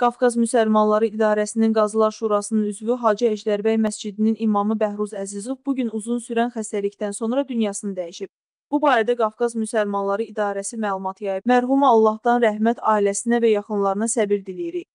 Qafqaz Müsəlmanları İdarəsinin Qazılar Şurasının üzvü Hacı Əjdərbəy məscidinin imamı Bəhruz Əzizov bugün uzun sürən xəstəlikdən sonra dünyasını dəyişib. Bu barədə Qafqaz Müsəlmanları İdarəsi məlumat yayıb. Mərhuma Allahdan rəhmət ailəsinə və yaxınlarına səbir diləyirik.